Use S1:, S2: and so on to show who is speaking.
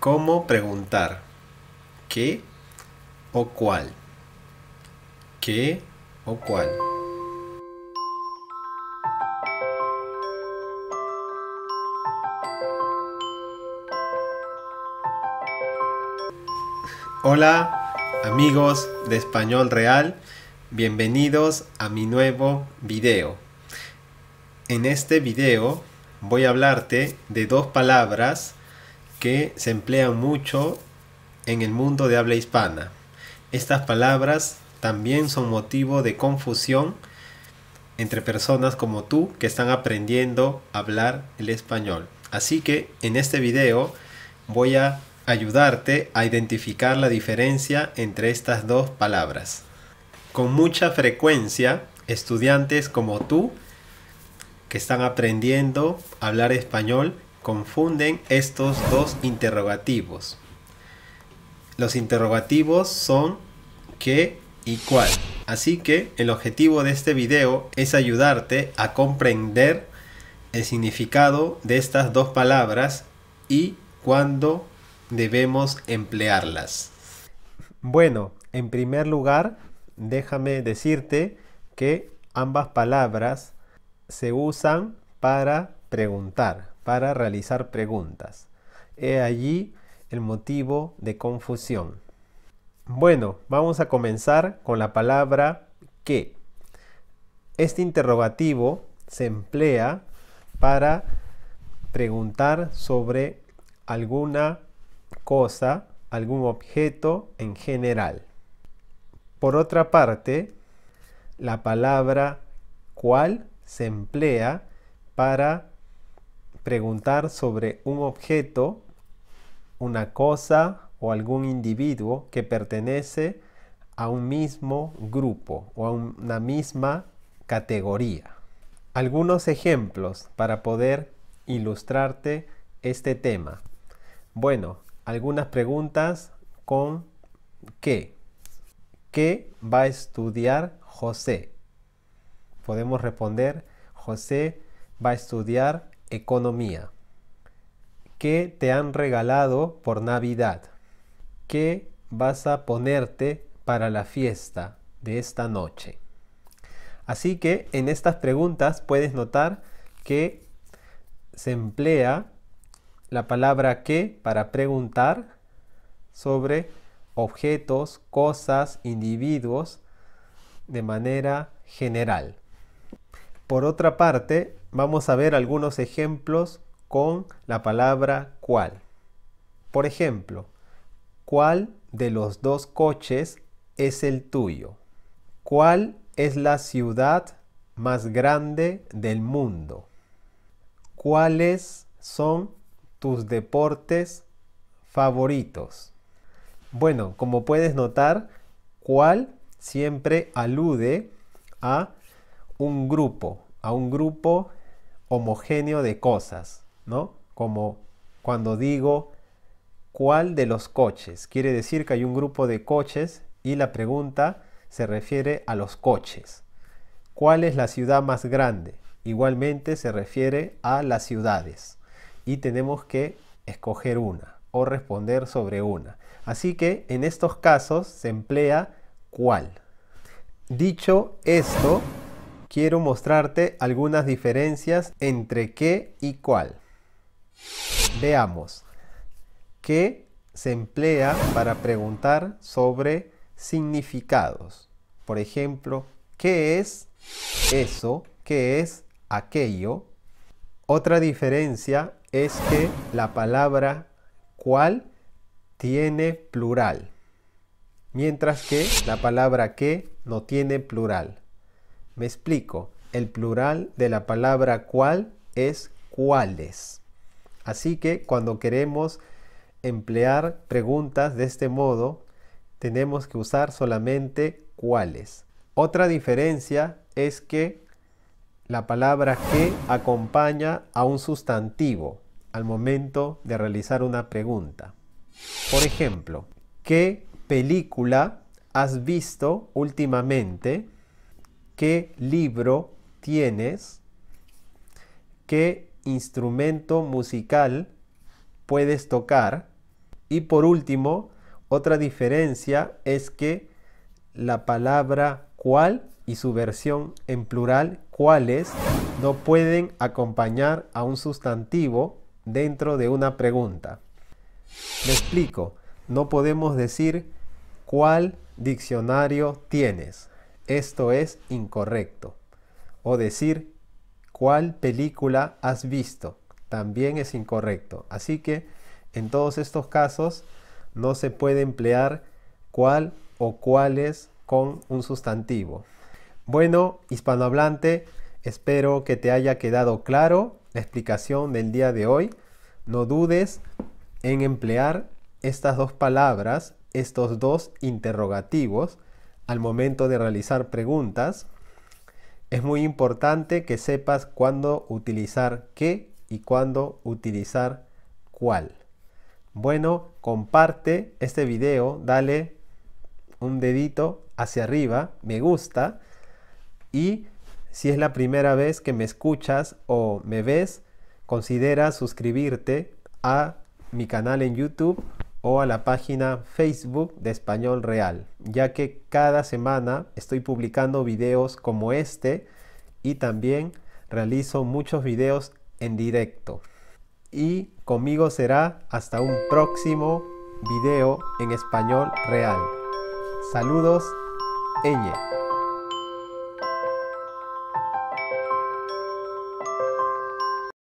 S1: ¿Cómo preguntar? ¿Qué o cuál? ¿Qué o cuál? Hola amigos de Español Real, bienvenidos a mi nuevo video. En este video voy a hablarte de dos palabras que se emplean mucho en el mundo de habla hispana. Estas palabras también son motivo de confusión entre personas como tú que están aprendiendo a hablar el español. Así que en este video voy a ayudarte a identificar la diferencia entre estas dos palabras. Con mucha frecuencia, estudiantes como tú que están aprendiendo a hablar español confunden estos dos interrogativos. Los interrogativos son qué y cuál. Así que el objetivo de este video es ayudarte a comprender el significado de estas dos palabras y cuándo debemos emplearlas. Bueno, en primer lugar, déjame decirte que ambas palabras se usan para preguntar para realizar preguntas. He allí el motivo de confusión. Bueno, vamos a comenzar con la palabra que. Este interrogativo se emplea para preguntar sobre alguna cosa, algún objeto en general. Por otra parte, la palabra cuál se emplea para preguntar sobre un objeto, una cosa o algún individuo que pertenece a un mismo grupo o a una misma categoría. Algunos ejemplos para poder ilustrarte este tema. Bueno, algunas preguntas con qué. ¿Qué va a estudiar José? Podemos responder, José va a estudiar economía. ¿Qué te han regalado por Navidad? ¿Qué vas a ponerte para la fiesta de esta noche? Así que en estas preguntas puedes notar que se emplea la palabra que para preguntar sobre objetos, cosas, individuos de manera general. Por otra parte, vamos a ver algunos ejemplos con la palabra cuál. Por ejemplo, ¿cuál de los dos coches es el tuyo? ¿Cuál es la ciudad más grande del mundo? ¿Cuáles son tus deportes favoritos? Bueno, como puedes notar, cuál siempre alude a un grupo, a un grupo homogéneo de cosas, ¿no? Como cuando digo cuál de los coches, quiere decir que hay un grupo de coches y la pregunta se refiere a los coches. ¿Cuál es la ciudad más grande? Igualmente se refiere a las ciudades y tenemos que escoger una o responder sobre una. Así que en estos casos se emplea cuál. Dicho esto, quiero mostrarte algunas diferencias entre qué y cuál. Veamos. ¿Qué se emplea para preguntar sobre significados? Por ejemplo, ¿qué es eso? ¿Qué es aquello? Otra diferencia es que la palabra cuál tiene plural, mientras que la palabra que no tiene plural. Me explico. El plural de la palabra cuál es cuáles. Así que cuando queremos emplear preguntas de este modo, tenemos que usar solamente cuáles. Otra diferencia es que la palabra que acompaña a un sustantivo al momento de realizar una pregunta. Por ejemplo, ¿qué película has visto últimamente? qué libro tienes, qué instrumento musical puedes tocar y por último, otra diferencia es que la palabra cuál y su versión en plural cuáles no pueden acompañar a un sustantivo dentro de una pregunta. Me explico, no podemos decir cuál diccionario tienes, esto es incorrecto. O decir cuál película has visto también es incorrecto. Así que en todos estos casos no se puede emplear cuál o cuáles con un sustantivo. Bueno, hispanohablante, espero que te haya quedado claro la explicación del día de hoy. No dudes en emplear estas dos palabras, estos dos interrogativos, al momento de realizar preguntas, es muy importante que sepas cuándo utilizar qué y cuándo utilizar cuál. Bueno, comparte este video, dale un dedito hacia arriba, me gusta. Y si es la primera vez que me escuchas o me ves, considera suscribirte a mi canal en YouTube o a la página Facebook de Español Real, ya que cada semana estoy publicando videos como este y también realizo muchos videos en directo. Y conmigo será hasta un próximo video en Español Real. Saludos, Eñe.